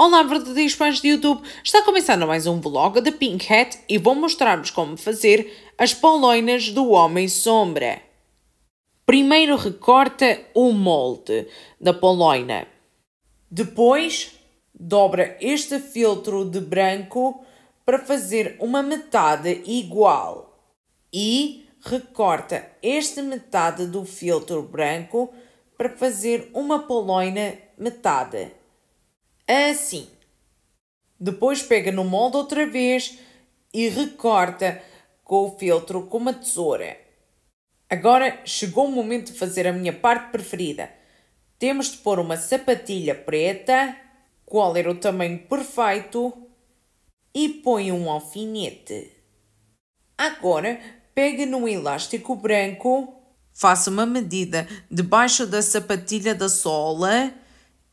Olá, verdadeiros fãs de YouTube! Está começando mais um vlog da Pink Hat e vou mostrar-vos como fazer as polainas do Homem Sombra. Primeiro recorta o molde da polaina, Depois, dobra este filtro de branco para fazer uma metade igual. E recorta esta metade do filtro branco para fazer uma polaina metade assim. Depois pega no molde outra vez e recorta com o feltro com uma tesoura. Agora chegou o momento de fazer a minha parte preferida. Temos de pôr uma sapatilha preta, qual era o tamanho perfeito, e põe um alfinete. Agora pegue no elástico branco, faça uma medida debaixo da sapatilha da sola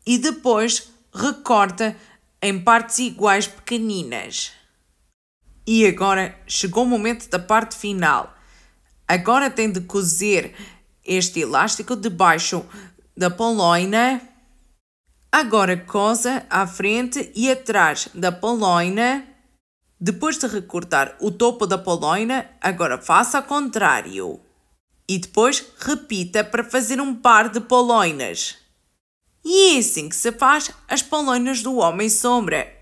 e depois recorta em partes iguais pequeninas. E agora chegou o momento da parte final. Agora tem de cozer este elástico debaixo da poloina. Agora coza à frente e atrás da poloina. Depois de recortar o topo da poloina, agora faça ao contrário. E depois repita para fazer um par de poloinas e é assim que se faz as palonas do Homem Sombra.